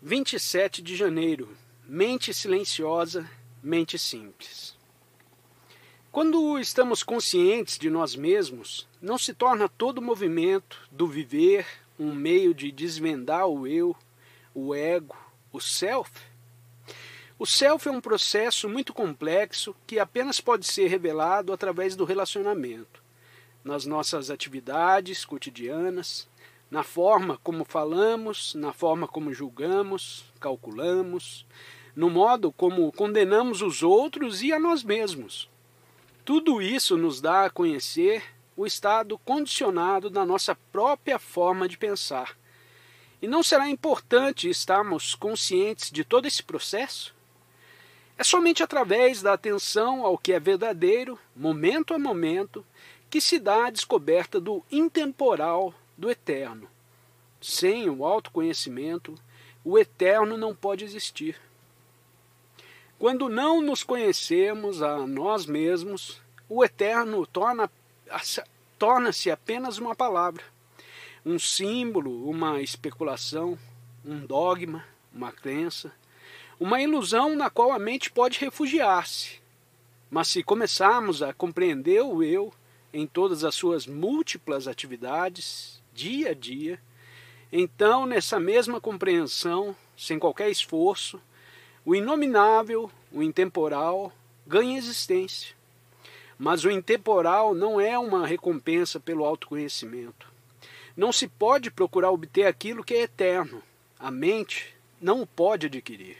27 de janeiro. Mente silenciosa, mente simples. Quando estamos conscientes de nós mesmos, não se torna todo o movimento do viver um meio de desvendar o eu, o ego, o self? O self é um processo muito complexo que apenas pode ser revelado através do relacionamento, nas nossas atividades cotidianas, na forma como falamos, na forma como julgamos, calculamos, no modo como condenamos os outros e a nós mesmos. Tudo isso nos dá a conhecer o estado condicionado da nossa própria forma de pensar. E não será importante estarmos conscientes de todo esse processo? É somente através da atenção ao que é verdadeiro, momento a momento, que se dá a descoberta do intemporal do eterno. Sem o autoconhecimento, o eterno não pode existir. Quando não nos conhecemos a nós mesmos, o eterno torna, torna-se apenas uma palavra, um símbolo, uma especulação, um dogma, uma crença, uma ilusão na qual a mente pode refugiar-se. Mas se começarmos a compreender o eu em todas as suas múltiplas atividades, dia a dia. Então, nessa mesma compreensão, sem qualquer esforço, o inominável, o intemporal, ganha existência. Mas o intemporal não é uma recompensa pelo autoconhecimento. Não se pode procurar obter aquilo que é eterno. A mente não o pode adquirir.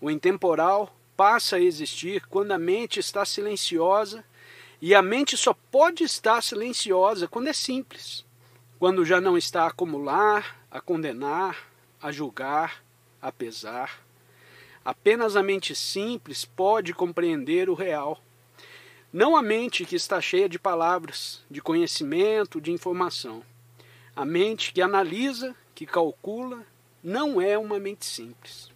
O intemporal passa a existir quando a mente está silenciosa, e a mente só pode estar silenciosa quando é simples quando já não está a acumular, a condenar, a julgar, a pesar. Apenas a mente simples pode compreender o real. Não a mente que está cheia de palavras, de conhecimento, de informação. A mente que analisa, que calcula, não é uma mente simples.